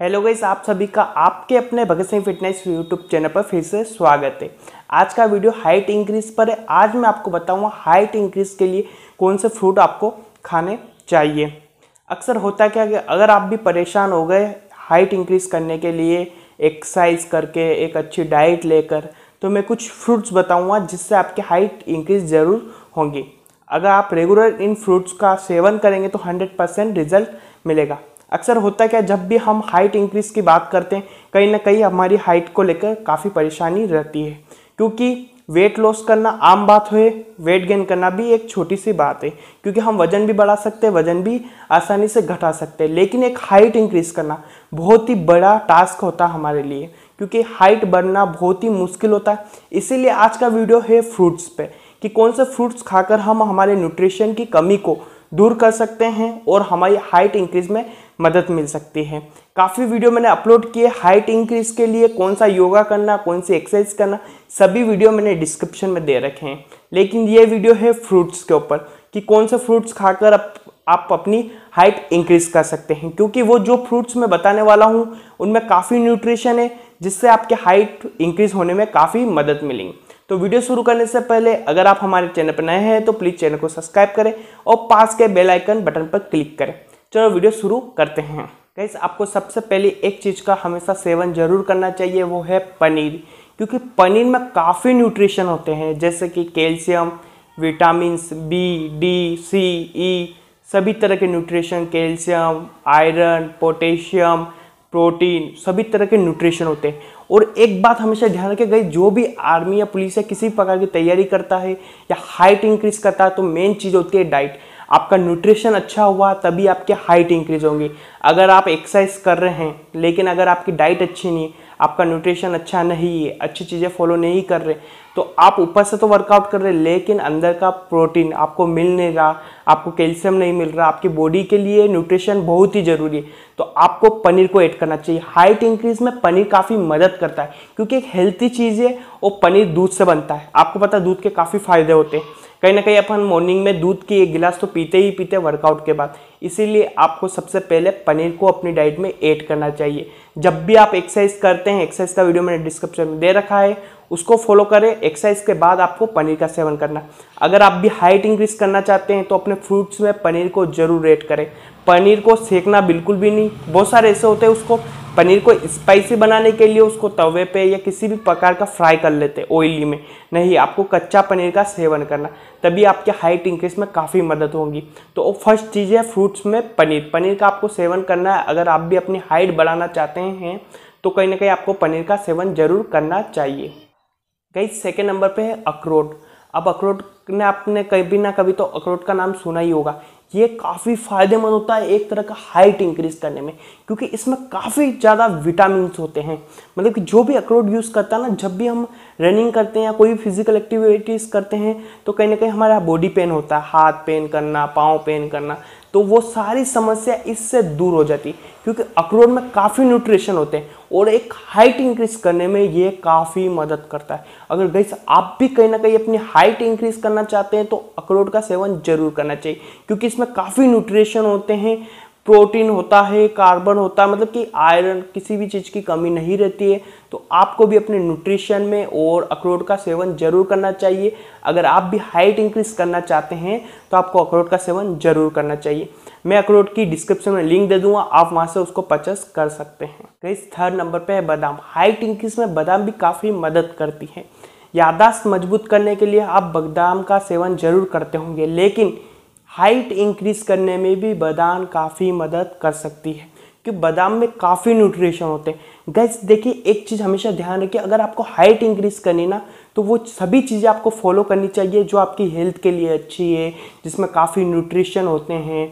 hello guys आप सभी का आपके अपने Bhagat Singh fitness YouTube channel पर फिर से स्वागत है आज का वीडियो हाइट इंक्रीज पर है आज मैं आपको बताऊंगा हाइट इंक्रीज के लिए कौन से फ्रूट आपको खाने चाहिए अक्सर होता क्या कि अगर आप भी परेशान हो गए हाइट इंक्रीज करने के लिए एक्सरसाइज करके एक अच्छी डाइट लेकर तो मैं कुछ फ्रूट्स बताऊँगा जिससे आपकी हाइट इंक्रीज ज़रूर होंगी अगर आप रेगुलर इन फ्रूट्स का सेवन करेंगे तो हंड्रेड रिजल्ट मिलेगा अक्सर होता क्या जब भी हम हाइट इंक्रीज की बात करते हैं कहीं ना कहीं हमारी हाइट को लेकर काफ़ी परेशानी रहती है क्योंकि वेट लॉस करना आम बात है वेट गेन करना भी एक छोटी सी बात है क्योंकि हम वजन भी बढ़ा सकते हैं वजन भी आसानी से घटा सकते हैं लेकिन एक हाइट इंक्रीज करना बहुत ही बड़ा टास्क होता है हमारे लिए क्योंकि हाइट बढ़ना बहुत ही मुश्किल होता है इसीलिए आज का वीडियो है फ्रूट्स पे कि कौन से फ्रूट्स खाकर हम हमारे न्यूट्रिशन की कमी को दूर कर सकते हैं और हमारी हाइट इंक्रीज में मदद मिल सकती है काफ़ी वीडियो मैंने अपलोड किए हाइट इंक्रीज के लिए कौन सा योगा करना कौन सी एक्सरसाइज करना सभी वीडियो मैंने डिस्क्रिप्शन में दे रखे हैं लेकिन ये वीडियो है फ्रूट्स के ऊपर कि कौन से फ्रूट्स खाकर आप आप अपनी हाइट इंक्रीज कर सकते हैं क्योंकि वो जो फ्रूट्स मैं बताने वाला हूँ उनमें काफ़ी न्यूट्रिशन है जिससे आपके हाइट इंक्रीज होने में काफ़ी मदद मिलेंगी तो वीडियो शुरू करने से पहले अगर आप हमारे चैनल पर नए हैं तो प्लीज़ चैनल को सब्सक्राइब करें और पास के बेल आइकन बटन पर क्लिक करें चलो वीडियो शुरू करते हैं गैस आपको सबसे पहले एक चीज़ का हमेशा सेवन जरूर करना चाहिए वो है पनीर क्योंकि पनीर में काफ़ी न्यूट्रिशन होते हैं जैसे कि calcium vitamin B D C E e, सभी तरह के nutrition calcium iron potassium protein सभी तरह के न्यूट्रिशन होते हैं और एक बात हमेशा ध्यान रखें गई जो भी आर्मी या पुलिस या किसी प्रकार की तैयारी करता है या हाइट इंक्रीज करता है तो मेन चीज़ होती है डाइट आपका न्यूट्रिशन अच्छा हुआ तभी आपके हाइट इंक्रीज होंगी अगर आप एक्सरसाइज कर रहे हैं लेकिन अगर आपकी डाइट अच्छी नहीं है आपका न्यूट्रिशन अच्छा नहीं है अच्छी चीज़ें फॉलो नहीं कर रहे तो आप ऊपर से तो वर्कआउट कर रहे लेकिन अंदर का प्रोटीन आपको मिल नहीं रहा आपको कैल्शियम नहीं मिल रहा आपकी बॉडी के लिए न्यूट्रिशन बहुत ही ज़रूरी है तो आपको पनीर को ऐड करना चाहिए हाइट इंक्रीज में पनीर काफ़ी मदद करता है क्योंकि एक हेल्थी चीज़ है और पनीर दूध से बनता है आपको पता है दूध के काफ़ी फायदे होते हैं कहीं ना कहीं अपन मॉर्निंग में दूध की एक गिलास तो पीते ही पीते वर्कआउट के बाद इसीलिए आपको सबसे पहले पनीर को अपनी डाइट में ऐड करना चाहिए जब भी आप एक्सरसाइज करते हैं एक्सरसाइज का वीडियो मैंने डिस्क्रिप्शन में दे रखा है उसको फॉलो करें एक्सरसाइज के बाद आपको पनीर का सेवन करना अगर आप भी हाइट इंक्रीज करना चाहते हैं तो अपने फ्रूट्स में पनीर को जरूर ऐड करें पनीर को सेकना बिल्कुल भी नहीं बहुत सारे ऐसे होते हैं उसको पनीर को स्पाइसी बनाने के लिए उसको तवे पे या किसी भी प्रकार का फ्राई कर लेते हैं ऑयली में नहीं आपको कच्चा पनीर का सेवन करना तभी आपके हाइट इंक्रीज में काफ़ी मदद होगी तो फर्स्ट चीज़ है फ्रूट्स में पनीर पनीर का आपको सेवन करना है अगर आप भी अपनी हाइट बढ़ाना चाहते हैं तो कहीं ना कहीं आपको पनीर का सेवन ज़रूर करना चाहिए गई सेकेंड नंबर पर है अखरोट अब अखरोट ने आपने कभी ना कभी तो अखरोट का नाम सुना ही होगा ये काफ़ी फायदेमंद होता है एक तरह का हाइट इंक्रीज करने में क्योंकि इसमें काफ़ी ज़्यादा विटामिन होते हैं मतलब कि जो भी अखरोट यूज़ करता है ना जब भी हम रनिंग करते हैं या कोई भी फिजिकल एक्टिविटीज़ करते हैं तो कहीं ना कहीं हमारा बॉडी पेन होता है हाथ पेन करना पाँव पेन करना तो वो सारी समस्या इससे दूर हो जाती क्योंकि अखरोट में काफ़ी न्यूट्रिशन होते हैं और एक हाइट इंक्रीज करने में ये काफ़ी मदद करता है अगर गैस आप भी कहीं ना कहीं अपनी हाइट इंक्रीज करना चाहते हैं तो अखरोट का सेवन जरूर करना चाहिए क्योंकि इसमें काफ़ी न्यूट्रिशन होते हैं प्रोटीन होता है कार्बन होता है मतलब कि आयरन किसी भी चीज़ की कमी नहीं रहती है तो आपको भी अपने न्यूट्रिशन में और अखरोट का सेवन जरूर करना चाहिए अगर आप भी हाइट इंक्रीज करना चाहते हैं तो आपको अखरोट का सेवन जरूर करना चाहिए मैं अखरोट की डिस्क्रिप्शन में लिंक दे दूंगा आप वहाँ से उसको परचेस कर सकते हैं इस थर्ड नंबर पर है बादाम हाइट इंक्रीज में बादाम भी काफ़ी मदद करती है यादाश्त मजबूत करने के लिए आप बादाम का सेवन जरूर करते होंगे लेकिन हाइट इंक्रीज करने में भी बादाम काफ़ी मदद कर सकती है क्योंकि बादाम में काफ़ी न्यूट्रिशन होते हैं गैस देखिए एक चीज़ हमेशा ध्यान रखिए अगर आपको हाइट इंक्रीज करनी ना तो वो सभी चीज़ें आपको फॉलो करनी चाहिए जो आपकी हेल्थ के लिए अच्छी है जिसमें काफ़ी न्यूट्रिशन होते हैं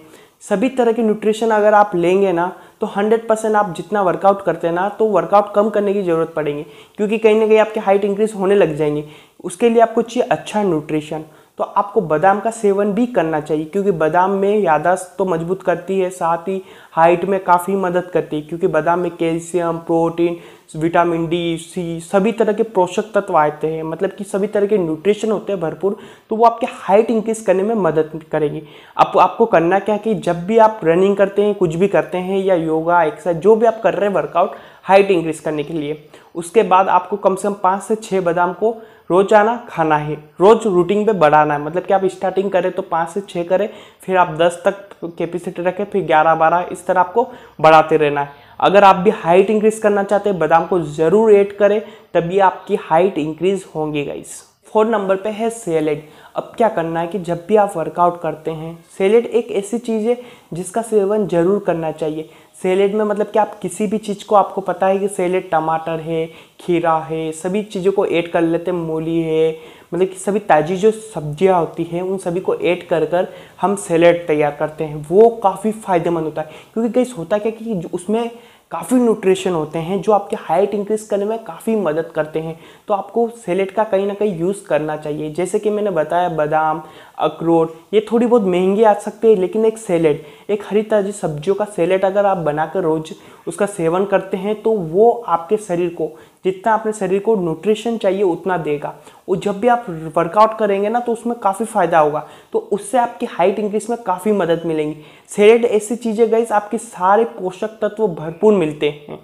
सभी तरह के न्यूट्रिशन अगर आप लेंगे ना तो 100 परसेंट आप जितना वर्कआउट करते हैं ना तो वर्कआउट कम करने की ज़रूरत पड़ेगी क्योंकि कहीं ना कहीं आपकी हाइट इंक्रीज होने लग जाएंगी उसके लिए आपको चाहिए अच्छा न्यूट्रिशन तो आपको बादाम का सेवन भी करना चाहिए क्योंकि बादाम में यादाश्त तो मजबूत करती है साथ ही हाइट में काफ़ी मदद करती है क्योंकि बादाम में calcium protein vitamin D C सभी तरह के पोषक तत्व आते हैं मतलब कि सभी तरह के न्यूट्रिशन होते हैं भरपूर तो वो आपके हाइट इंक्रीज करने में मदद करेगी आप आपको करना क्या है कि जब भी आप रनिंग करते हैं कुछ भी करते हैं या योगा एक्सरसाइज जो भी आप कर रहे हैं वर्कआउट हाइट इंक्रीज करने के लिए उसके बाद आपको कम से कम पाँच से छः बादाम को रोजाना खाना है रोज रूटीन पे बढ़ाना है मतलब कि आप स्टार्टिंग करें तो पाँच से छः करें फिर आप दस तक कैपेसिटी रखें फिर ग्यारह बारह इस तरह आपको बढ़ाते रहना है अगर आप भी हाइट इंक्रीज करना चाहते हैं बादाम को ज़रूर ऐड करें तभी आपकी हाइट इंक्रीज होंगी गाइस फोर नंबर पे है सेलेड अब क्या करना है कि जब भी आप वर्कआउट करते हैं सेलेड एक ऐसी चीज़ है जिसका सेवन ज़रूर करना चाहिए सैलेड में मतलब कि आप किसी भी चीज़ को आपको पता है कि सैलेड टमाटर है खीरा है सभी चीज़ों को ऐड कर लेते हैं मूली है मतलब कि सभी ताज़ी जो सब्जियां होती हैं उन सभी को ऐड कर कर हम सैलेड तैयार करते हैं वो काफ़ी फ़ायदेमंद होता है क्योंकि गैस होता क्या कि उसमें काफ़ी न्यूट्रिशन होते हैं जो आपके हाइट इंक्रीज़ करने में काफ़ी मदद करते हैं तो आपको सैलेड का कहीं ना कहीं यूज़ करना चाहिए जैसे कि मैंने बताया बादाम अखरोट ये थोड़ी बहुत महंगी आ सकती है लेकिन एक सैलेड एक हरी ताज़ी सब्जियों का सैलेड अगर आप बनाकर रोज उसका सेवन करते हैं तो वो आपके शरीर को जितना अपने शरीर को न्यूट्रिशन चाहिए उतना देगा और जब भी आप वर्कआउट करेंगे ना तो उसमें काफ़ी फ़ायदा होगा तो उससे आपकी हाइट इंक्रीज में काफ़ी मदद मिलेंगी सैलेड ऐसी चीज़ें गई आपके सारे पोषक तत्व भरपूर मिलते हैं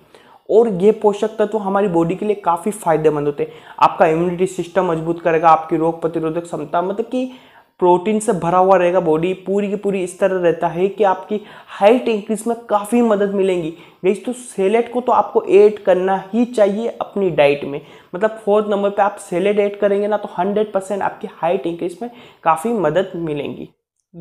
और ये पोषक तत्व हमारी बॉडी के लिए काफ़ी फायदेमंद होते हैं आपका इम्यूनिटी सिस्टम मजबूत करेगा आपकी रोग प्रतिरोधक क्षमता मतलब कि प्रोटीन से भरा हुआ रहेगा बॉडी पूरी की पूरी इस तरह रहता है कि आपकी हाइट इंक्रीज में काफ़ी मदद मिलेंगी गई तो सेलेट को तो आपको ऐड करना ही चाहिए अपनी डाइट में मतलब फोर्थ नंबर पे आप सेलेट ऐड करेंगे ना तो 100 परसेंट आपकी हाइट इंक्रीज में काफ़ी मदद मिलेंगी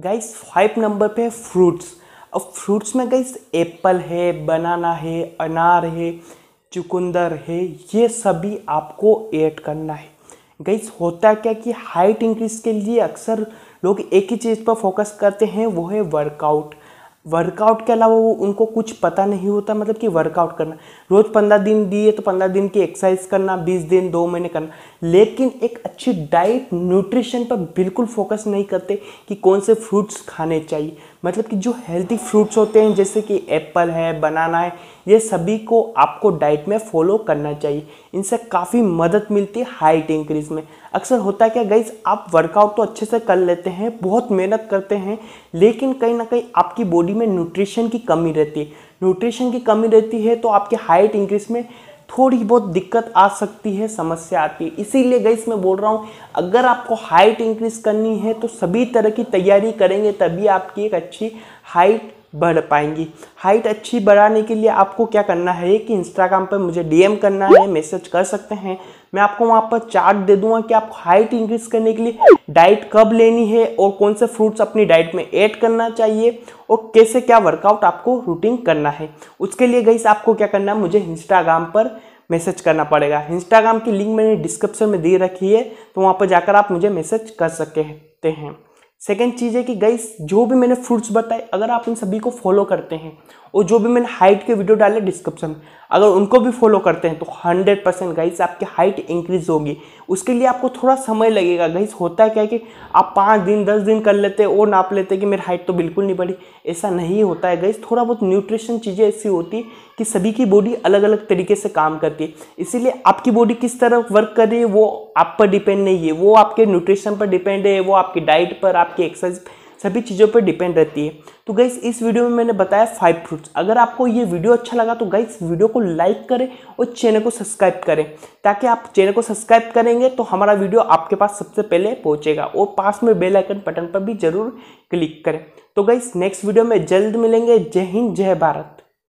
गाइस फाइव नंबर पे फ्रूट्स अब फ्रूट्स में गाइस एप्पल है बनाना है अनार है चुकंदर है ये सभी आपको ऐड करना है गई होता क्या कि हाइट इंक्रीज के लिए अक्सर लोग एक ही चीज़ पर फोकस करते हैं वो है वर्कआउट वर्कआउट के अलावा वो उनको कुछ पता नहीं होता मतलब कि वर्कआउट करना रोज़ पंद्रह दिन दिए तो पंद्रह दिन की एक्सरसाइज करना बीस दिन दो महीने करना लेकिन एक अच्छी डाइट न्यूट्रिशन पर बिल्कुल फोकस नहीं करते कि कौन से फ्रूट्स खाने चाहिए मतलब कि जो हेल्थी फ्रूट्स होते हैं जैसे कि एप्पल है बनाना है ये सभी को आपको डाइट में फॉलो करना चाहिए इनसे काफ़ी मदद मिलती है हाइट इंक्रीज़ में अक्सर होता है क्या गाइज आप वर्कआउट तो अच्छे से कर लेते हैं बहुत मेहनत करते हैं लेकिन कहीं ना कहीं आपकी बॉडी में न्यूट्रिशन की कमी रहती है न्यूट्रिशन की कमी रहती है तो आपकी हाइट इंक्रीज़ में थोड़ी बहुत दिक्कत आ सकती है समस्या आती है इसीलिए गई मैं बोल रहा हूँ अगर आपको हाइट इंक्रीज करनी है तो सभी तरह की तैयारी करेंगे तभी आपकी एक अच्छी हाइट बढ़ पाएंगी हाइट अच्छी बढ़ाने के लिए आपको क्या करना है कि इंस्टाग्राम पर मुझे डीएम करना है मैसेज कर सकते हैं मैं आपको वहाँ पर चार्ट दे दूंगा कि आप हाइट इंक्रीज करने के लिए डाइट कब लेनी है और कौन से फ्रूट्स अपनी डाइट में ऐड करना चाहिए और कैसे क्या वर्कआउट आपको रूटीन करना है उसके लिए गई आपको क्या करना है मुझे इंस्टाग्राम पर मैसेज करना पड़ेगा इंस्टाग्राम की लिंक मैंने डिस्क्रिप्शन में दे रखी है तो वहाँ पर जाकर आप मुझे मैसेज कर सकते हैं सेकेंड चीज़ है कि गई जो भी मैंने फ्रूट्स बताए अगर आप इन सभी को फॉलो करते हैं और जो भी मैंने हाइट के वीडियो डाले डिस्क्रिप्शन अगर उनको भी फॉलो करते हैं तो 100 परसेंट गाइस आपकी हाइट इंक्रीज होगी उसके लिए आपको थोड़ा समय लगेगा गाइस होता है क्या है कि आप पाँच दिन दस दिन कर लेते हैं और नाप लेते हैं कि मेरी हाइट तो बिल्कुल नहीं बढ़ी ऐसा नहीं होता है गाइस थोड़ा बहुत न्यूट्रिशन चीज़ें ऐसी होती कि सभी की बॉडी अलग अलग तरीके से काम करती है इसीलिए आपकी बॉडी किस तरह वर्क कर रही है वो आप पर डिपेंड नहीं है वो आपके न्यूट्रिशन पर डिपेंड है वो आपकी डाइट पर आपकी एक्सरसाइज सभी चीज़ों पर डिपेंड रहती है तो गाइस इस वीडियो में मैंने बताया फाइव फ्रूट्स अगर आपको ये वीडियो अच्छा लगा तो गाइस वीडियो को लाइक करें और चैनल को सब्सक्राइब करें ताकि आप चैनल को सब्सक्राइब करेंगे तो हमारा वीडियो आपके पास सबसे पहले पहुँचेगा और पास में बेल आइकन बटन पर भी ज़रूर क्लिक करें तो गाइस नेक्स्ट वीडियो में जल्द मिलेंगे जय हिंद जय भारत